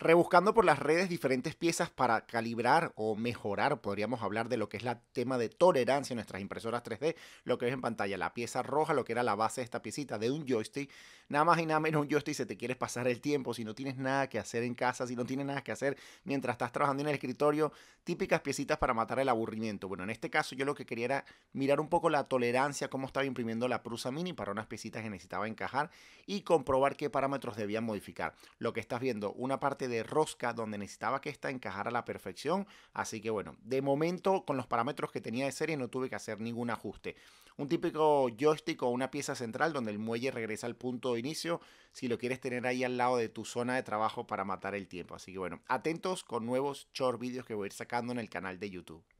rebuscando por las redes diferentes piezas para calibrar o mejorar, podríamos hablar de lo que es la tema de tolerancia en nuestras impresoras 3D, lo que ves en pantalla, la pieza roja, lo que era la base de esta piecita de un joystick, nada más y nada menos un joystick si te quieres pasar el tiempo, si no tienes nada que hacer en casa, si no tienes nada que hacer mientras estás trabajando en el escritorio, típicas piecitas para matar el aburrimiento. Bueno, en este caso yo lo que quería era mirar un poco la tolerancia, cómo estaba imprimiendo la Prusa Mini para unas piecitas que necesitaba encajar y comprobar qué parámetros debían modificar. Lo que estás viendo, una parte de rosca donde necesitaba que esta encajara a la perfección. Así que bueno, de momento con los parámetros que tenía de serie no tuve que hacer ningún ajuste. Un típico joystick o una pieza central donde el muelle regresa al punto de inicio si lo quieres tener ahí al lado de tu zona de trabajo para matar el tiempo. Así que bueno, atentos con nuevos short videos que voy a ir sacando en el canal de YouTube.